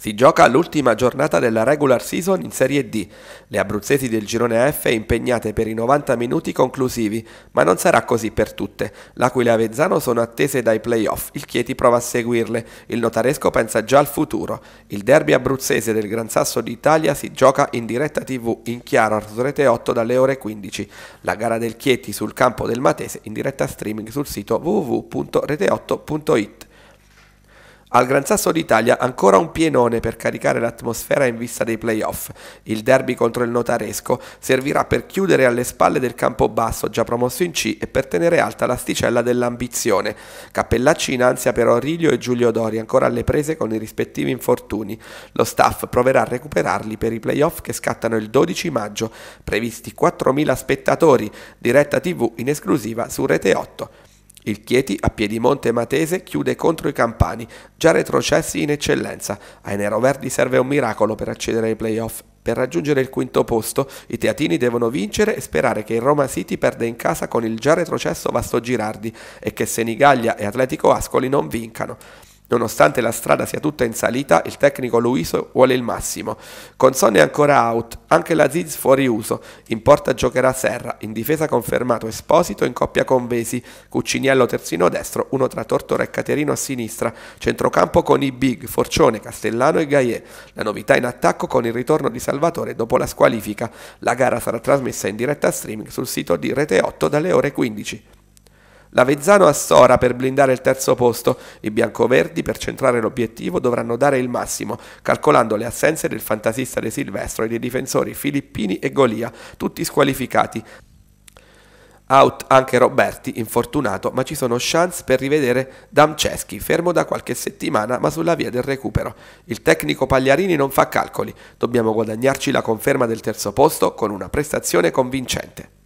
Si gioca l'ultima giornata della regular season in Serie D. Le abruzzesi del girone F impegnate per i 90 minuti conclusivi, ma non sarà così per tutte. L'Aquila e Avezzano sono attese dai playoff, il Chieti prova a seguirle, il notaresco pensa già al futuro. Il derby abruzzese del Gran Sasso d'Italia si gioca in diretta tv in chiaro su Rete 8 dalle ore 15. La gara del Chieti sul campo del Matese in diretta streaming sul sito www.rete8.it. Al Gran Sasso d'Italia ancora un pienone per caricare l'atmosfera in vista dei playoff. Il derby contro il Notaresco servirà per chiudere alle spalle del Campobasso già promosso in C e per tenere alta l'asticella dell'ambizione. Cappellacci in ansia per Origlio e Giulio Dori ancora alle prese con i rispettivi infortuni. Lo staff proverà a recuperarli per i playoff che scattano il 12 maggio. Previsti 4.000 spettatori, diretta tv in esclusiva su Rete 8. Il Chieti a Piedimonte Matese chiude contro i Campani, già retrocessi in eccellenza. Ai neroverdi serve un miracolo per accedere ai playoff. Per raggiungere il quinto posto, i teatini devono vincere e sperare che il Roma City perda in casa con il già retrocesso Vasto Girardi e che Senigallia e Atletico Ascoli non vincano. Nonostante la strada sia tutta in salita, il tecnico Luiso vuole il massimo. Con Sonny ancora out, anche la Ziz fuori uso. In porta giocherà Serra, in difesa confermato Esposito in coppia con Vesi, Cucciniello terzino destro, uno tra Tortora e Caterino a sinistra, centrocampo con i Big, Forcione, Castellano e Gaie. La novità in attacco con il ritorno di Salvatore dopo la squalifica. La gara sarà trasmessa in diretta streaming sul sito di Rete 8 dalle ore 15. L'Avezzano a Sora per blindare il terzo posto. I biancoverdi per centrare l'obiettivo dovranno dare il massimo, calcolando le assenze del fantasista De Silvestro e dei difensori Filippini e Golia, tutti squalificati. Out anche Roberti, infortunato, ma ci sono chance per rivedere Damceschi, fermo da qualche settimana ma sulla via del recupero. Il tecnico Pagliarini non fa calcoli, dobbiamo guadagnarci la conferma del terzo posto con una prestazione convincente.